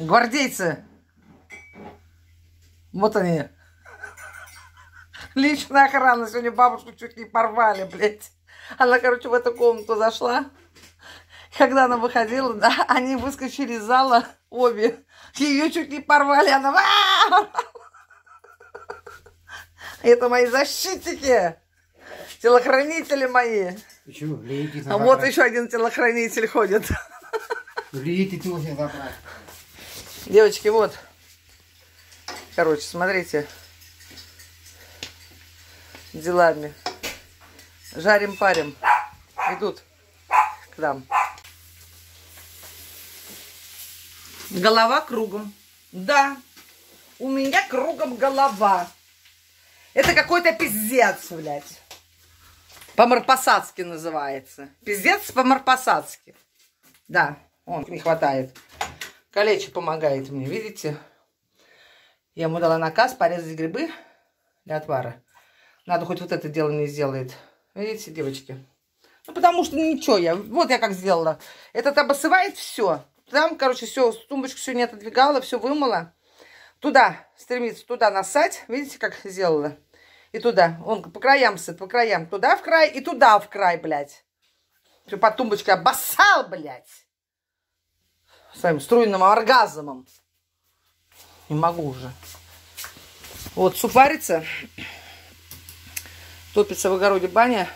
Гвардейцы. Вот они. Личная охрана. Сегодня бабушку чуть не порвали, блядь. Она, короче, в эту комнату зашла. Когда она выходила, да, они выскочили из зала обе. Ее чуть не порвали. Она... а Это мои защитники. Телохранители мои. Почему? А вот еще один телохранитель ходит. Лети ты Девочки, вот. Короче, смотрите. Делами. Жарим, парим. Идут к нам. Голова кругом. Да, у меня кругом голова. Это какой-то пиздец, блядь. По-марпасадски называется. Пиздец по-марпасадски. Да, он не хватает. Калечи помогает мне, видите? Я ему дала наказ порезать грибы для отвара. Надо хоть вот это дело не сделает. Видите, девочки? Ну, потому что ничего я... Вот я как сделала. Этот обосывает все. Там, короче, все, тумбочку все не отодвигала, все вымыла. Туда стремится, туда насать. Видите, как сделала? И туда. Он по краям сыт, по краям. Туда в край и туда в край, блядь. Все по тумбочке обоссал, блядь своим струйным оргазмом. Не могу уже. Вот, суп варится. Топится в огороде баня.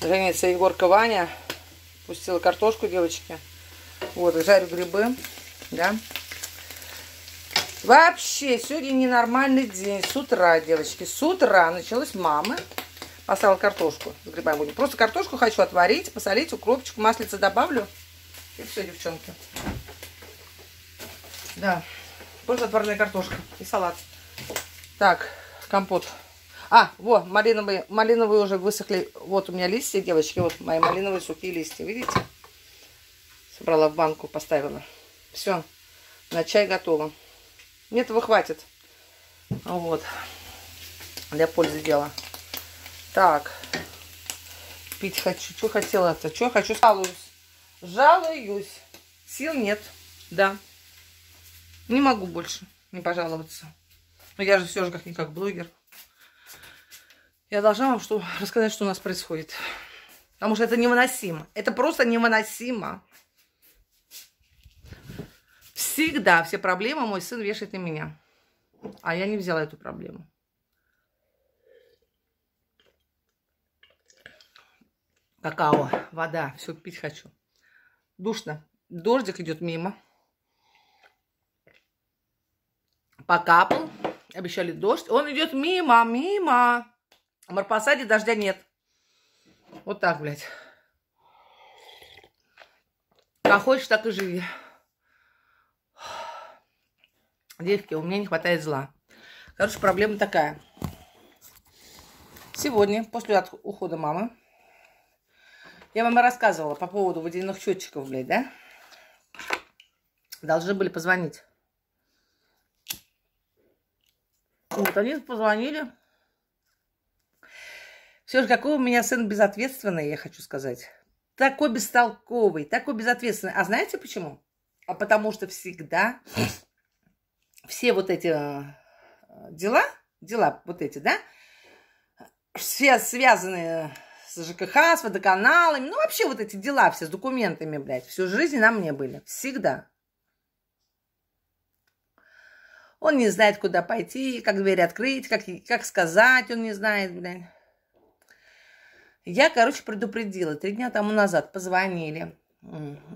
Догоняется Егорка Ваня. Пустила картошку, девочки. Вот, жарю грибы. Да. Вообще, сегодня ненормальный день. С утра, девочки, с утра началась мамы. Поставила картошку с грибами будем. Просто картошку хочу отварить, посолить, укропчик, маслица добавлю. И все, девчонки. Да. Просто отварная картошка и салат. Так, компот. А, вот, малиновые, малиновые уже высохли. Вот у меня листья, девочки, вот мои малиновые сухие листья, видите? Собрала в банку, поставила. Все, на чай готово. Мне этого хватит. Вот. Для пользы дела. Так. Пить хочу. Что хотела-то? Что хочу? Салус. Жалуюсь. Сил нет. Да. Не могу больше не пожаловаться. Но я же все же как-никак блогер. Я должна вам что рассказать, что у нас происходит. Потому что это невыносимо. Это просто невыносимо. Всегда все проблемы мой сын вешает на меня. А я не взяла эту проблему. Какао, вода, все пить хочу. Душно. Дождик идет мимо. Покапал. Обещали дождь. Он идет мимо, мимо. В Марпасаде дождя нет. Вот так, блядь. Как хочешь, так и живи. Девки, у меня не хватает зла. Короче, проблема такая. Сегодня, после ухода мамы, я вам рассказывала по поводу водяных счетчиков, блядь, да? Должны были позвонить. Вот они позвонили. Все же, какой у меня сын безответственный, я хочу сказать. Такой бестолковый, такой безответственный. А знаете почему? А потому что всегда все вот эти э, дела, дела вот эти, да, все связанные с ЖКХ, с водоканалами. Ну, вообще вот эти дела все с документами, блядь, всю жизнь на мне были. Всегда. Он не знает, куда пойти, как дверь открыть, как, как сказать, он не знает, блядь. Я, короче, предупредила. Три дня тому назад позвонили.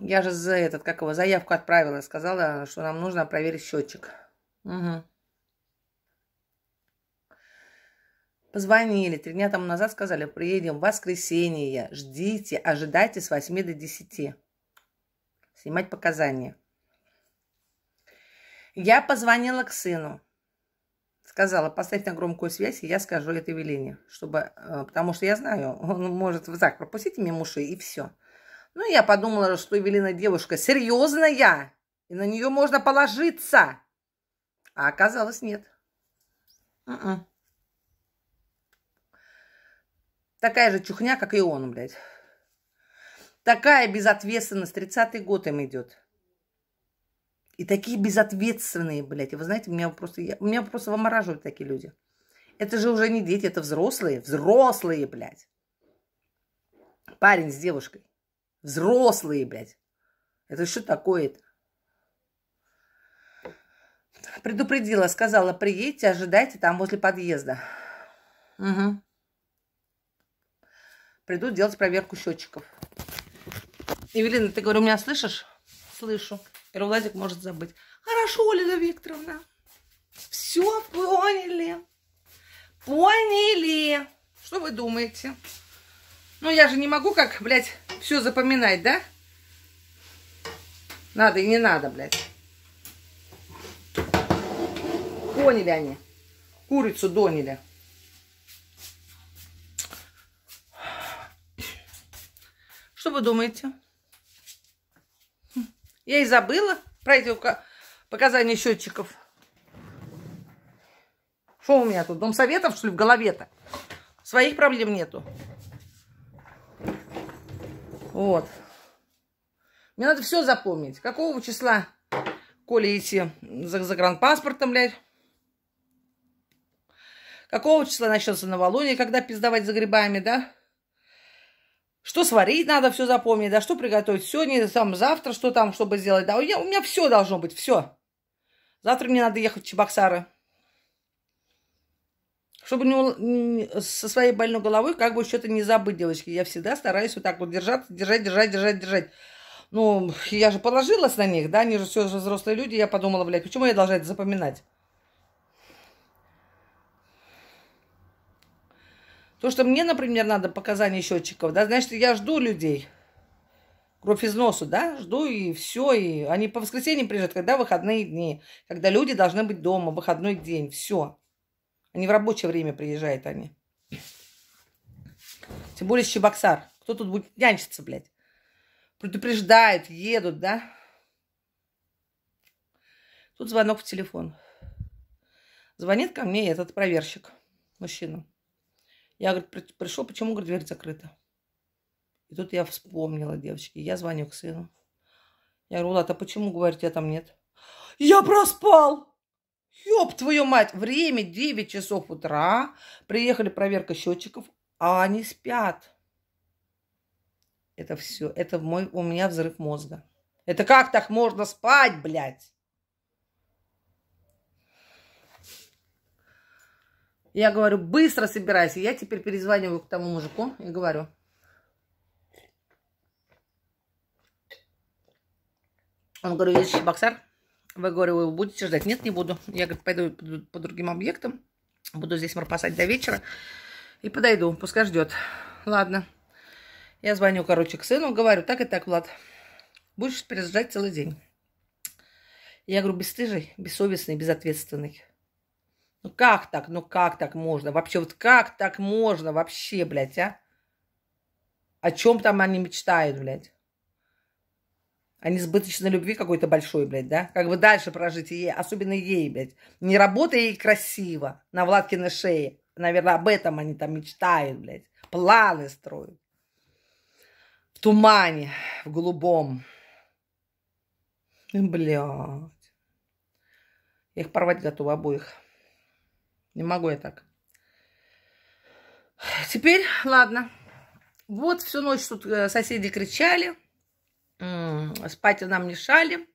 Я же за этот, как его, заявку отправила. Сказала, что нам нужно проверить счетчик. Угу. Позвонили три дня тому назад, сказали, приедем в воскресенье, ждите, ожидайте с 8 до 10. Снимать показания. Я позвонила к сыну. Сказала, поставь на громкую связь, и я скажу это Велине. Чтобы, э, потому что я знаю, он может вот так, пропустите мне муши, и все. Ну, я подумала, что Велина девушка серьезная, и на нее можно положиться. А оказалось, нет. Mm-mm. М-м. Такая же чухня, как и он, блядь. Такая безответственность. тридцатый й год им идет. И такие безответственные, блядь. И вы знаете, меня просто, я, меня просто вымораживают такие люди. Это же уже не дети, это взрослые. Взрослые, блядь. Парень с девушкой. Взрослые, блядь. Это что такое-то? Предупредила, сказала, приедьте, ожидайте там возле подъезда. Угу придут делать проверку счетчиков. Евелина, ты, говорю, меня слышишь? Слышу. И Владик может забыть. Хорошо, Лена Викторовна. Все поняли. Поняли. Что вы думаете? Ну, я же не могу, как, блядь, все запоминать, да? Надо и не надо, блядь. Поняли они. Курицу донили? Что вы думаете? Я и забыла про эти показания счетчиков. Что у меня тут? Дом советов, что ли, в голове-то? Своих проблем нету. Вот. Мне надо все запомнить. Какого числа Коля идти за загранпаспортом, блядь? Какого числа начнется новолуние, когда пиздовать за грибами, да? что сварить надо, все запомнить, да, что приготовить сегодня, там, завтра, что там, чтобы сделать, да, у меня, у меня все должно быть, все. Завтра мне надо ехать в Чебоксары. Чтобы не, со своей больной головой как бы что-то не забыть, девочки. Я всегда стараюсь вот так вот держаться, держать, держать, держать, держать. Ну, я же положилась на них, да, они же все же взрослые люди. Я подумала, блядь, почему я должна это запоминать? То, что мне, например, надо показания счетчиков, да, значит, я жду людей. Кровь из носу, да, жду и все, и они по воскресеньям приезжают, когда выходные дни, когда люди должны быть дома, выходной день, все. Они в рабочее время приезжают, они. Тем более Чебоксар. Кто тут будет нянчиться, блядь? Предупреждают, едут, да? Тут звонок в телефон. Звонит ко мне этот проверщик, мужчина. Я, говорит, пришел, почему, говорит, дверь закрыта? И тут я вспомнила, девочки, я звоню к сыну. Я говорю, Влад, а почему, говорит, тебя там нет? Я проспал! Ёб твою мать! Время 9 часов утра. Приехали проверка счетчиков, а они спят. Это все. Это мой, у меня взрыв мозга. Это как так можно спать, блядь? Я говорю, быстро собирайся. Я теперь перезваниваю к тому мужику и говорю. Он говорит, есть боксар. Вы, говорю, вы будете ждать? Нет, не буду. Я, говорит, пойду по другим объектам. Буду здесь морпасать до вечера. И подойду, пускай ждет. Ладно. Я звоню, короче, к сыну, говорю, так и так, Влад. Будешь переждать целый день. Я говорю, бесстыжий, бессовестный, безответственный. Ну как так? Ну как так можно? Вообще, вот как так можно вообще, блядь, а? О чем там они мечтают, блядь? О несбыточной любви какой-то большой, блядь, да? Как бы дальше прожить ей, особенно ей, блядь. Не работая ей красиво на Владкиной шее. Наверное, об этом они там мечтают, блядь. Планы строят. В тумане, в голубом. Блядь. Я их порвать готова обоих. Не могу я так. Теперь, ладно. Вот всю ночь тут э, соседи кричали, спать нам мешали.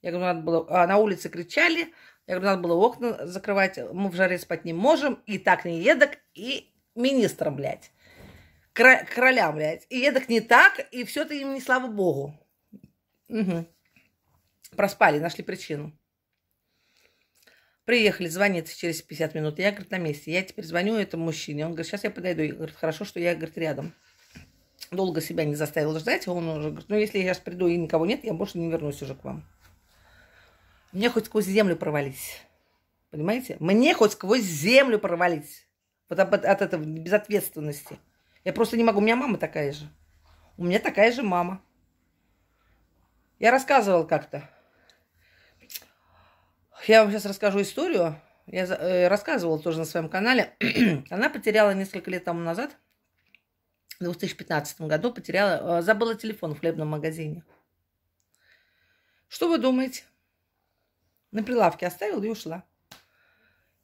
Я говорю, надо было... А на улице кричали. Я говорю, надо было окна закрывать. Мы в жаре спать не можем. И так не едок. И министром, блядь. Кра... Королям, блядь. И едок не так. И все это им не слава богу. Угу. Проспали, нашли причину. Приехали, звонит через 50 минут. Я, говорит, на месте. Я теперь звоню этому мужчине. Он говорит, сейчас я подойду. Я, говорит, хорошо, что я, говорит, рядом. Долго себя не заставил ждать. Он уже говорит, ну, если я сейчас приду и никого нет, я больше не вернусь уже к вам. Мне хоть сквозь землю провалить, Понимаете? Мне хоть сквозь землю провалить Вот от, от этого безответственности. Я просто не могу. У меня мама такая же. У меня такая же мама. Я рассказывала как-то я вам сейчас расскажу историю. Я э, рассказывала тоже на своем канале. Она потеряла несколько лет тому назад, в 2015 году, потеряла, э, забыла телефон в хлебном магазине. Что вы думаете? На прилавке оставила и ушла.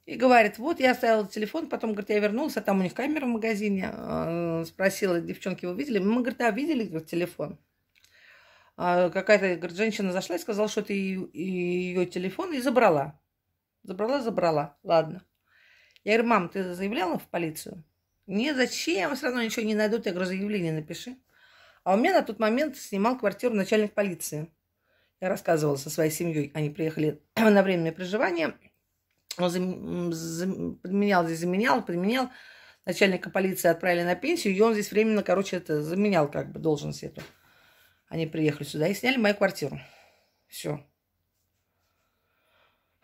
И говорит, вот я оставила телефон, потом, говорит, я вернулся, а там у них камера в магазине. Э, спросила, девчонки, вы видели? Мы, говорит, да, видели говорит, телефон. А какая-то говорит, женщина зашла и сказала, что это ее телефон, и забрала. Забрала, забрала. Ладно. Я говорю, мам, ты заявляла в полицию? Не, зачем? Все равно ничего не найдут. Я говорю, заявление напиши. А у меня на тот момент снимал квартиру начальник полиции. Я рассказывала со своей семьей. Они приехали на временное проживание. Он зам... Зам... подменял здесь, заменял, подменял. Начальника полиции отправили на пенсию, и он здесь временно, короче, это заменял как бы должность эту. Они приехали сюда и сняли мою квартиру. Все.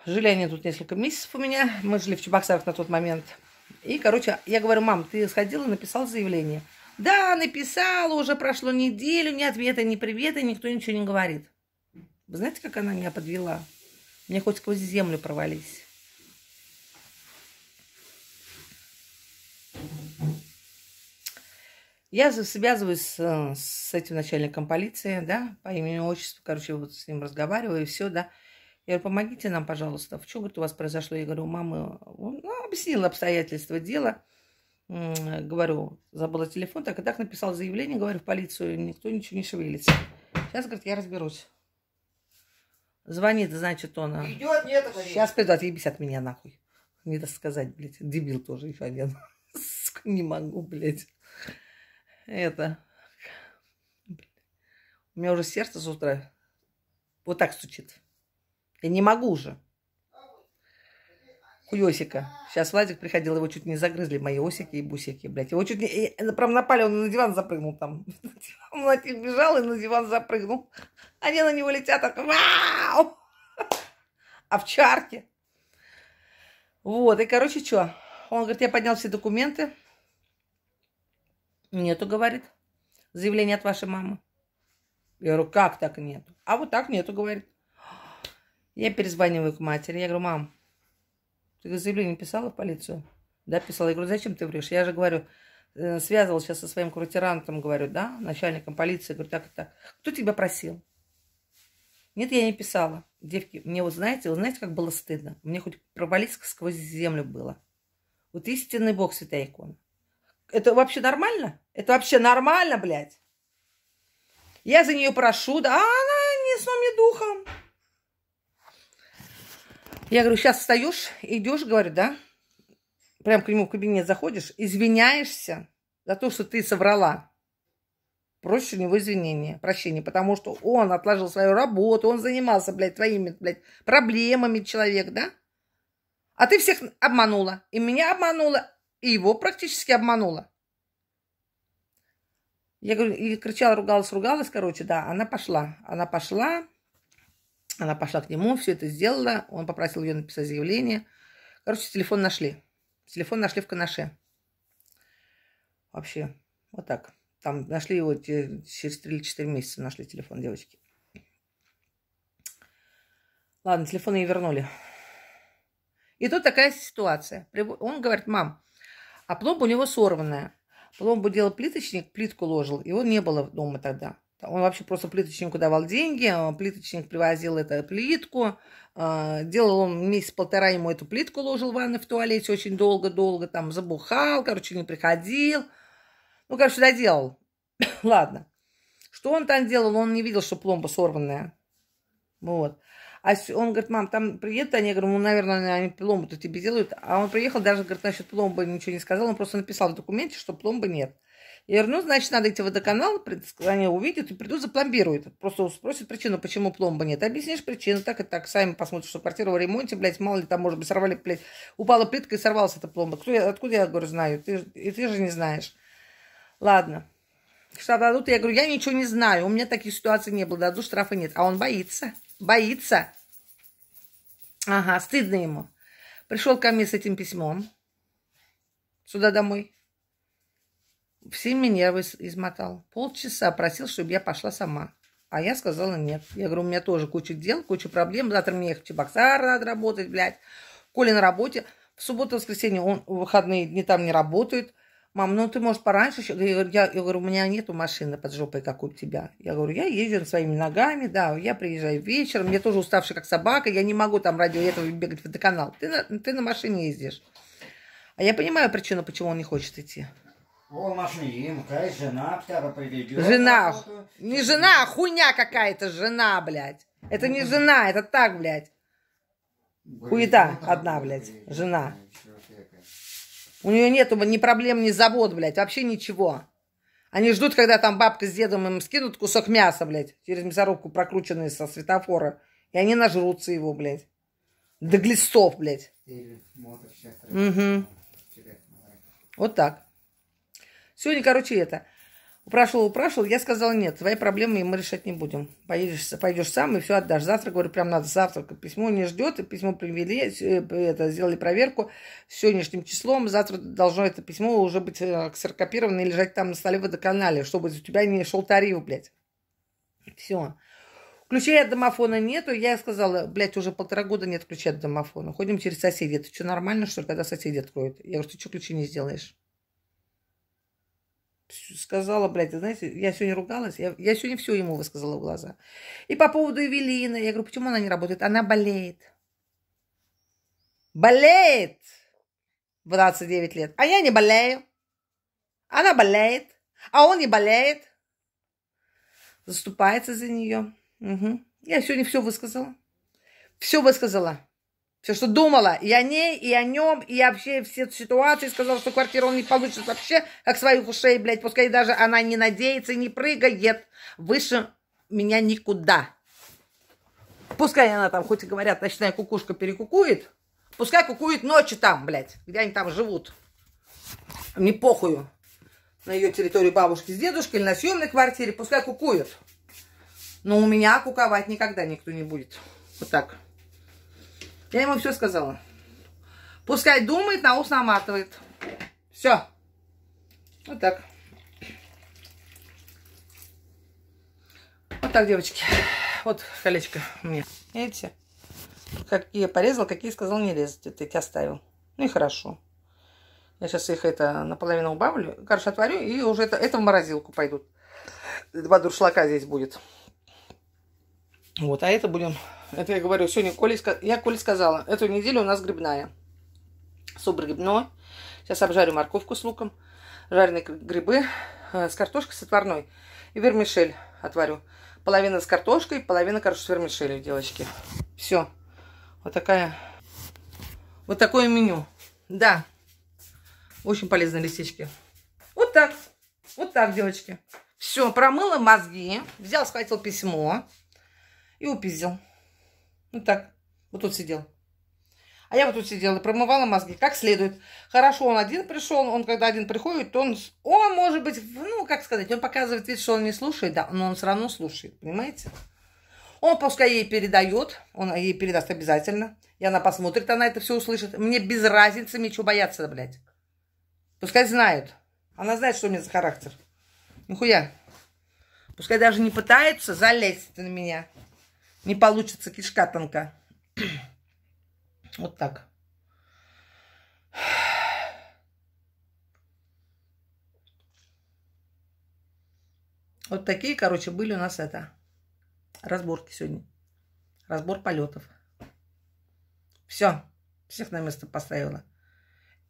Жили они тут несколько месяцев у меня. Мы жили в Чебоксарах на тот момент. И, короче, я говорю, мам, ты сходила написала заявление. Да, написала, уже прошло неделю, ни ответа, ни привета, никто ничего не говорит. Вы знаете, как она меня подвела? Мне хоть сквозь землю провались. Я связываюсь э, с, этим начальником полиции, да, по имени отчеству, короче, вот с ним разговариваю и все, да. Я говорю, помогите нам, пожалуйста, в чем говорит, у вас произошло? Я говорю, мамы, ну, объяснила обстоятельства дела. Говорю, забыла телефон, так и так написал заявление, говорю, в полицию, никто ничего не шевелится. Сейчас, говорит, я разберусь. Звонит, значит, он. Э, Идет, нет, говорит. Сейчас приду, отъебись от меня нахуй. Не досказать, блядь. Дебил тоже, Ифанин. не могу, блядь это... У меня уже сердце с утра вот так стучит. Я не могу уже. Куёсика. Сейчас Владик приходил, его чуть не загрызли мои осики и бусики, блядь. Его чуть не... И, прям напали, он на диван запрыгнул там. Он на них бежал и на диван запрыгнул. Они на него летят так. Вау! Овчарки. А вот, и, короче, что? Он говорит, я поднял все документы. Нету, говорит, заявление от вашей мамы. Я говорю, как так нету? А вот так нету, говорит. Я перезваниваю к матери. Я говорю, мам, ты заявление писала в полицию? Да, писала. Я говорю, зачем ты врешь? Я же говорю, э, связывал сейчас со своим квартирантом, говорю, да, начальником полиции. Говорю, так и так. Кто тебя просил? Нет, я не писала. Девки, мне вот знаете, вы знаете, как было стыдно? Мне хоть провалиться сквозь землю было. Вот истинный Бог святая икона. Это вообще нормально? Это вообще нормально, блядь? Я за нее прошу, да, а она не с не духом. Я говорю, сейчас встаешь, идешь, говорю, да? Прям к нему в кабинет заходишь, извиняешься за то, что ты соврала. Проще у него извинения, прощения, потому что он отложил свою работу, он занимался, блядь, твоими, блядь, проблемами человек, да? А ты всех обманула, и меня обманула, и его практически обманула. Я говорю, и кричала, ругалась, ругалась, короче, да, она пошла. Она пошла, она пошла к нему, все это сделала. Он попросил ее написать заявление. Короче, телефон нашли. Телефон нашли в Канаше. Вообще, вот так. Там нашли его через 3 или 4 месяца, нашли телефон девочки. Ладно, телефон ей вернули. И тут такая ситуация. Он говорит, мам, а пломба у него сорванная. Пломбу делал плиточник, плитку ложил. Его не было дома тогда. Он вообще просто плиточнику давал деньги, а плиточник привозил эту плитку. А, делал он месяц-полтора, ему эту плитку ложил в ванной в туалете очень долго-долго, там забухал, короче, не приходил. Ну, короче, доделал. Ладно. Что он там делал, он не видел, что пломба сорванная. Вот. А он говорит, мам, там приедут они? Я говорю, ну, наверное, они пломбу-то тебе делают. А он приехал, даже, говорит, насчет пломбы ничего не сказал. Он просто написал в документе, что пломбы нет. Я говорю, ну, значит, надо идти в водоканал, они увидят и придут, запломбируют. Просто спросят причину, почему пломба нет. Объяснишь причину, так и так, сами посмотрят, что квартира в ремонте, блядь, мало ли там, может быть, сорвали, блядь, упала плитка и сорвалась эта пломба. Кто я, откуда я, говорю, знаю? Ты, и ты же не знаешь. Ладно. Штраф дадут, я говорю, я ничего не знаю, у меня таких ситуаций не было, дадут штрафы нет. А он боится. Боится. Ага, стыдно ему. Пришел ко мне с этим письмом. Сюда домой. Все меня нервы измотал. Полчаса просил, чтобы я пошла сама. А я сказала нет. Я говорю, у меня тоже куча дел, куча проблем. Завтра мне ехать в Чебоксар надо работать, блядь. Коля на работе. В субботу, воскресенье он выходные дни там не работает. Мам, ну ты, может, пораньше еще? Я говорю, я, я говорю, у меня нету машины под жопой, как у тебя. Я говорю, я езжу своими ногами, да, я приезжаю вечером, я тоже уставший как собака, я не могу там ради этого бегать в водоканал. Ты на, ты на машине ездишь. А я понимаю причину, почему он не хочет идти. Он машинин, жена тебя приведет. Жена, не жена, а хуйня какая-то, жена, блядь. Это не жена, это так, блядь. Хуета ну, одна, блядь, жена. У нее нету ни проблем, ни завод, блядь, вообще ничего. Они ждут, когда там бабка с дедом им скинут кусок мяса, блядь, через мясорубку прокрученный со светофора. И они нажрутся его, блядь. До глистов, блядь. Угу. Вот так. Сегодня, короче, это. Упрашивал, упрашивал, я сказала, нет, твои проблемы мы решать не будем. Поедешь, пойдешь сам и все отдашь. Завтра, говорю, прям надо завтра. Письмо не ждет, и письмо привели, э, это, сделали проверку сегодняшним числом. Завтра должно это письмо уже быть э, ксерокопировано и лежать там на столе в водоканале, чтобы у тебя не шел тариф, блядь. Все. Ключей от домофона нету. Я сказала, блядь, уже полтора года нет ключей от домофона. Ходим через соседей. Это что, нормально, что ли, когда соседи откроют? Я говорю, ты что ключи не сделаешь? сказала, блядь, знаете, я сегодня ругалась, я, я сегодня все ему высказала в глаза. И по поводу Эвелины, я говорю, почему она не работает? Она болеет. Болеет в 29 лет. А я не болею. Она болеет, а он не болеет. Заступается за нее. Угу. Я сегодня все высказала. Все высказала. Все, что думала и о ней, и о нем, и вообще все ситуации. Сказала, что квартиру он не получит вообще, как своих ушей, блядь. Пускай даже она не надеется, не прыгает. Выше меня никуда. Пускай она там, хоть и говорят, ночная кукушка перекукует. Пускай кукует ночью там, блядь, где они там живут. Не похую. На ее территории бабушки с дедушкой или на съемной квартире. Пускай кукует, Но у меня куковать никогда никто не будет. Вот так. Я ему все сказала. Пускай думает, на ус наматывает. Все. Вот так. Вот так, девочки. Вот колечко мне. Видите? Какие порезал, какие сказал не резать. Вот тебя оставил. Ну и хорошо. Я сейчас их это наполовину убавлю. Короче, отварю и уже это, это в морозилку пойдут. Два дуршлака здесь будет. Вот, а это будем это я говорю, сегодня Коле, я Коле сказала, эту неделю у нас грибная. Суп грибной. Сейчас обжарю морковку с луком, жареные грибы э, с картошкой с отварной и вермишель отварю. Половина с картошкой, половина, короче, с вермишелью, девочки. Все. Вот такая... Вот такое меню. Да. Очень полезные лисички. Вот так. Вот так, девочки. Все, промыла мозги, взял, схватил письмо и упиздил. Ну так, вот тут сидел. А я вот тут сидела и промывала мозги как следует. Хорошо, он один пришел, он когда один приходит, он, он может быть, ну, как сказать, он показывает вид, что он не слушает, да, но он все равно слушает, понимаете? Он пускай ей передает, он ей передаст обязательно, и она посмотрит, она это все услышит. Мне без разницы, мне чего бояться, блядь. Пускай знают. Она знает, что у меня за характер. Нихуя. Пускай даже не пытается залезть на меня. Не получится кишка тонка. Вот так. Вот такие, короче, были у нас это разборки сегодня. Разбор полетов. Все. Всех на место поставила.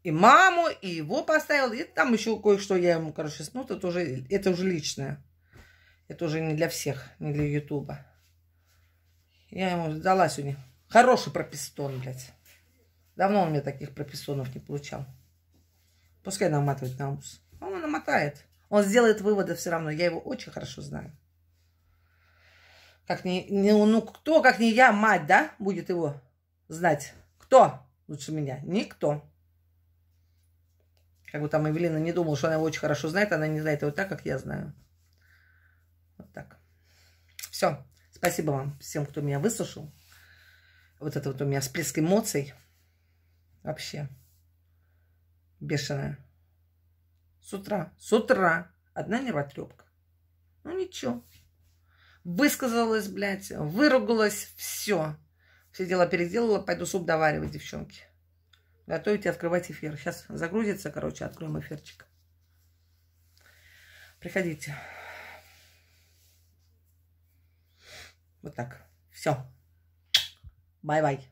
И маму, и его поставила. И там еще кое-что я ему, короче, ну, это уже, это уже личное. Это уже не для всех, не для Ютуба. Я ему дала сегодня. Хороший прописон, блядь. Давно он мне таких прописонов не получал. Пускай наматывает на ус. Он намотает. Он сделает выводы все равно. Я его очень хорошо знаю. Как не, не, ну, кто, как не я, мать, да, будет его знать? Кто лучше меня? Никто. Как бы там Эвелина не думала, что она его очень хорошо знает, она не знает его так, как я знаю. Вот так. Все. Спасибо вам всем, кто меня выслушал. Вот это вот у меня всплеск эмоций. Вообще. Бешеная. С утра. С утра. Одна нервотрепка. Ну ничего. Высказалась, блядь. Выругалась. Все. Все дела переделала. Пойду суп доваривать, девчонки. Готовить и открывать эфир. Сейчас загрузится, короче, откроем эфирчик. Приходите. Вот так. Все. Бай-бай.